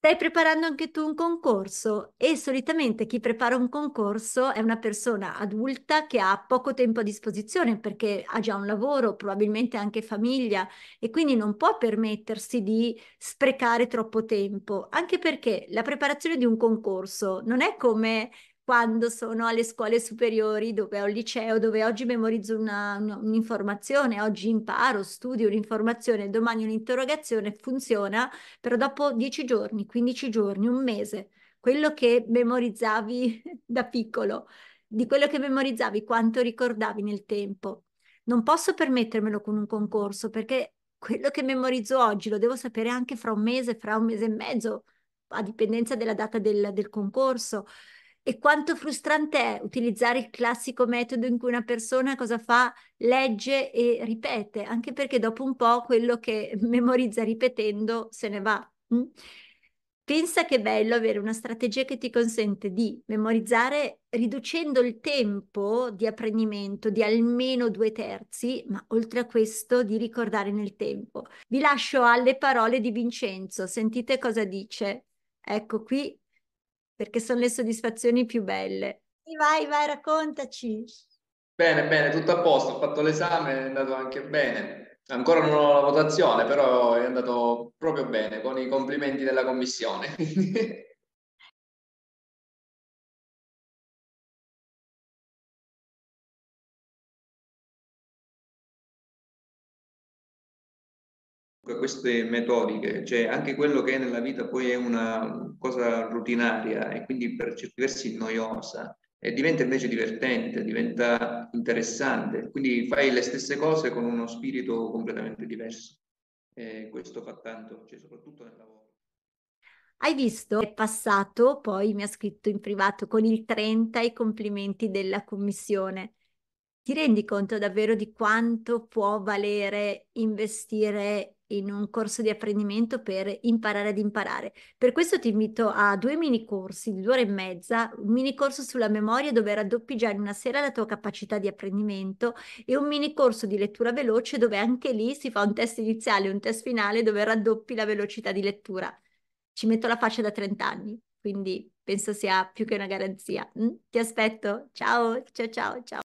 Stai preparando anche tu un concorso e solitamente chi prepara un concorso è una persona adulta che ha poco tempo a disposizione perché ha già un lavoro, probabilmente anche famiglia e quindi non può permettersi di sprecare troppo tempo, anche perché la preparazione di un concorso non è come quando sono alle scuole superiori, dove ho il liceo, dove oggi memorizzo una, un'informazione, oggi imparo, studio un'informazione, domani un'interrogazione, funziona, però dopo dieci giorni, quindici giorni, un mese, quello che memorizzavi da piccolo, di quello che memorizzavi, quanto ricordavi nel tempo. Non posso permettermelo con un concorso perché quello che memorizzo oggi lo devo sapere anche fra un mese, fra un mese e mezzo, a dipendenza della data del, del concorso. E quanto frustrante è utilizzare il classico metodo in cui una persona cosa fa? Legge e ripete, anche perché dopo un po' quello che memorizza ripetendo se ne va. Mm? Pensa che è bello avere una strategia che ti consente di memorizzare riducendo il tempo di apprendimento di almeno due terzi, ma oltre a questo di ricordare nel tempo. Vi lascio alle parole di Vincenzo, sentite cosa dice. Ecco qui perché sono le soddisfazioni più belle. Vai, vai, raccontaci. Bene, bene, tutto a posto, ho fatto l'esame, è andato anche bene. Ancora non ho la votazione, però è andato proprio bene con i complimenti della commissione. queste metodiche, cioè anche quello che è nella vita poi è una cosa rutinaria e quindi per certi versi noiosa, e diventa invece divertente, diventa interessante, quindi fai le stesse cose con uno spirito completamente diverso. E questo fa tanto, cioè soprattutto nel lavoro. Hai visto, è passato, poi mi ha scritto in privato con il 30 i complimenti della commissione. Ti rendi conto davvero di quanto può valere investire in un corso di apprendimento per imparare ad imparare. Per questo ti invito a due mini corsi di due ore e mezza, un mini corso sulla memoria dove raddoppi già in una sera la tua capacità di apprendimento e un mini corso di lettura veloce dove anche lì si fa un test iniziale e un test finale dove raddoppi la velocità di lettura. Ci metto la faccia da 30 anni, quindi penso sia più che una garanzia. Mm? Ti aspetto. Ciao, ciao, ciao, ciao.